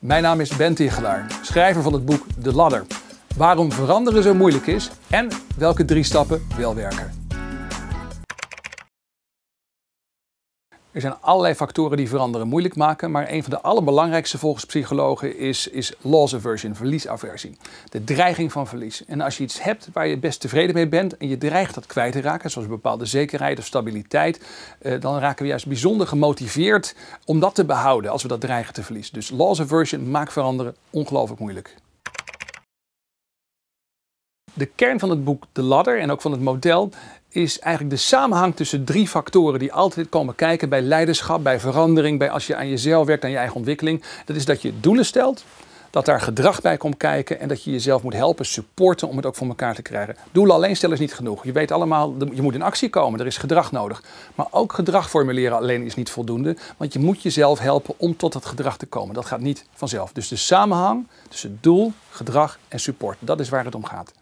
Mijn naam is Ben Tigelaar, schrijver van het boek De Ladder. Waarom veranderen zo moeilijk is en welke drie stappen wel werken. Er zijn allerlei factoren die veranderen moeilijk maken, maar een van de allerbelangrijkste volgens psychologen is, is loss aversion, verliesaversie. De dreiging van verlies. En als je iets hebt waar je best tevreden mee bent en je dreigt dat kwijt te raken, zoals bepaalde zekerheid of stabiliteit, eh, dan raken we juist bijzonder gemotiveerd om dat te behouden als we dat dreigen te verliezen. Dus loss aversion maakt veranderen ongelooflijk moeilijk de kern van het boek De Ladder en ook van het model is eigenlijk de samenhang tussen drie factoren die altijd komen kijken bij leiderschap, bij verandering, bij als je aan jezelf werkt, aan je eigen ontwikkeling. Dat is dat je doelen stelt, dat daar gedrag bij komt kijken en dat je jezelf moet helpen, supporten om het ook voor elkaar te krijgen. Doelen alleen stellen is niet genoeg. Je weet allemaal, je moet in actie komen, er is gedrag nodig. Maar ook gedrag formuleren alleen is niet voldoende, want je moet jezelf helpen om tot dat gedrag te komen. Dat gaat niet vanzelf. Dus de samenhang tussen doel, gedrag en support, dat is waar het om gaat.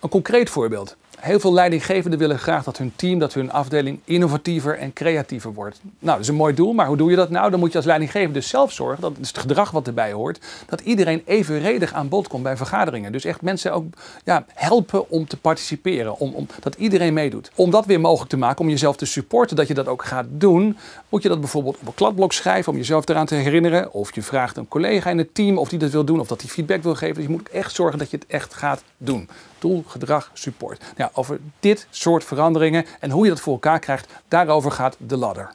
Een concreet voorbeeld. Heel veel leidinggevenden willen graag dat hun team, dat hun afdeling innovatiever en creatiever wordt. Nou, dat is een mooi doel, maar hoe doe je dat nou? Dan moet je als leidinggevende dus zelf zorgen, dat is het gedrag wat erbij hoort, dat iedereen evenredig aan bod komt bij vergaderingen. Dus echt mensen ook ja, helpen om te participeren, om, om, dat iedereen meedoet. Om dat weer mogelijk te maken, om jezelf te supporten dat je dat ook gaat doen, moet je dat bijvoorbeeld op een kladblok schrijven om jezelf eraan te herinneren. Of je vraagt een collega in het team of die dat wil doen, of dat hij feedback wil geven. Dus je moet echt zorgen dat je het echt gaat doen. Doel, gedrag, support. Nou, over dit soort veranderingen en hoe je dat voor elkaar krijgt. Daarover gaat de ladder.